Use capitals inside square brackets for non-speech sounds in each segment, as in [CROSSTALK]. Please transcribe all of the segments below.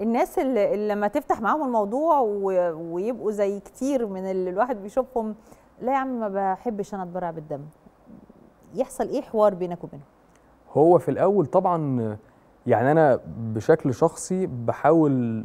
الناس اللي, لما تفتح معاهم الموضوع ويبقوا زي كتير من اللي الواحد بيشوفهم لا يا عم ما بحبش انا اتبرع بالدم يحصل ايه حوار بينك وبينهم هو في الاول طبعا يعني انا بشكل شخصي بحاول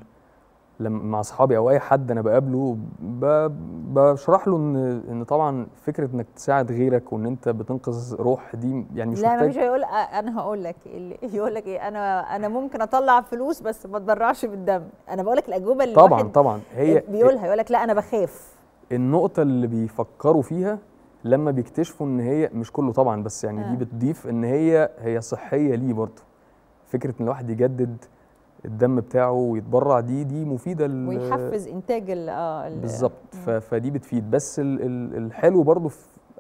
لما مع اصحابي او اي حد انا بقابله ب... بشرح له ان ان طبعا فكره انك تساعد غيرك وان انت بتنقذ روح دي يعني مش لا محتاج... مش هيقول انا هقول لك [LAUGHS] يقول لك ايه انا انا ممكن اطلع فلوس بس ما اتبرعش بالدم انا بقول لك الاجوبه اللي طبعا طبعا هي بيقولها يقول لك لا انا بخاف النقطه اللي بيفكروا فيها لما بيكتشفوا ان هي مش كله طبعا بس يعني آه. دي بتضيف ان هي هي صحيه ليه برضه فكره ان الواحد يجدد الدم بتاعه ويتبرع دي دي مفيده ويحفز انتاج ال آه، بالظبط فدي بتفيد بس الحلو برضو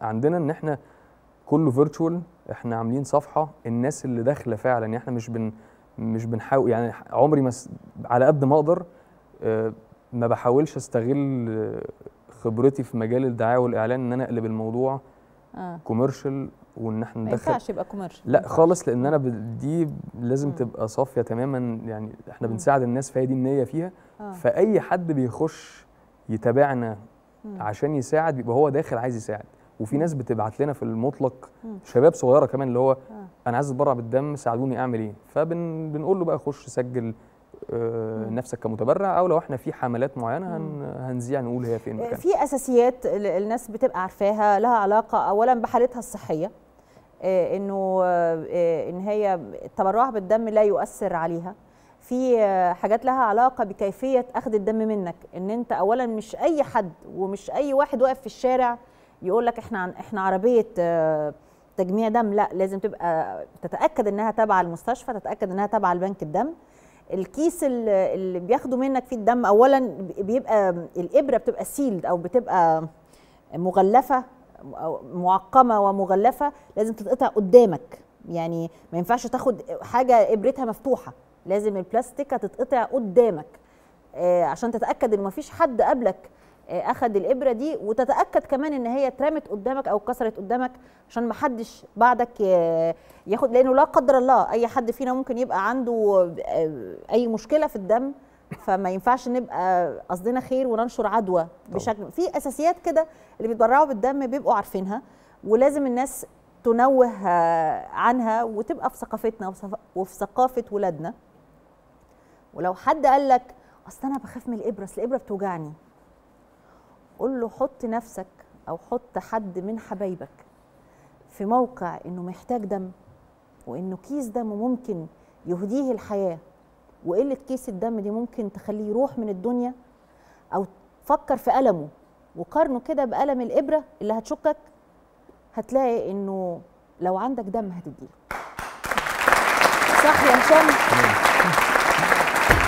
عندنا ان احنا كله فيرتشوال احنا عاملين صفحه الناس اللي داخله فعلا يعني احنا مش بن مش بنحاول يعني عمري ما على قد ما اقدر آه، ما بحاولش استغل آه، خبرتي في مجال الدعايه والاعلان ان انا اقلب الموضوع آه. كوميرشال وان احنا ندخل ما ينفعش يبقى كوميرشال لا خالص لان انا دي لازم مم. تبقى صافيه تماما يعني احنا بنساعد الناس فهي دي النيه فيها آه. فاي حد بيخش يتابعنا مم. عشان يساعد بيبقى هو داخل عايز يساعد وفي ناس بتبعت لنا في المطلق شباب صغيره كمان اللي هو آه. انا عايز اتبرع بالدم ساعدوني اعمل ايه فبنقول له بقى خش سجل آه، نفسك كمتبرع او لو احنا في حملات معينه هنذيع نقول هي فين إيه مكانها. في اساسيات الناس بتبقى عارفاها لها علاقه اولا بحالتها الصحيه آه، انه آه، ان هي التبرع بالدم لا يؤثر عليها في حاجات لها علاقه بكيفيه اخذ الدم منك ان انت اولا مش اي حد ومش اي واحد واقف في الشارع يقول لك احنا احنا عربيه تجميع دم لا لازم تبقى تتاكد انها تابعه المستشفى تتاكد انها تابعه لبنك الدم الكيس اللي بياخدوا منك فيه الدم اولا بيبقى الابره بتبقى سيلد او بتبقى مغلفه أو معقمه ومغلفه لازم تتقطع قدامك يعني ما ينفعش تاخد حاجه ابرتها مفتوحه لازم البلاستيكه تتقطع قدامك آه، عشان تتاكد ان مفيش حد قبلك آه، اخذ الابره دي وتتاكد كمان ان هي اترمت قدامك او اتكسرت قدامك عشان ما حدش بعدك ياخد لانه لا قدر الله اي حد فينا ممكن يبقى عنده آه، اي مشكله في الدم فما ينفعش نبقى قصدنا خير وننشر عدوى بشكل في اساسيات كده اللي بيتبرعوا بالدم بيبقوا عارفينها ولازم الناس تنوه آه، عنها وتبقى في ثقافتنا وفي ثقافه ولادنا ولو حد قال لك اصل انا بخاف من الابره اصل الابره بتوجعني قول له حط نفسك او حط حد من حبايبك في موقع انه محتاج دم وانه كيس دم ممكن يهديه الحياه وقله كيس الدم دي ممكن تخليه يروح من الدنيا او فكر في المه وقارنه كده بألم الإبرة اللي هتشكك هتلاقي إنه لو عندك دم هتديه صح يا هشام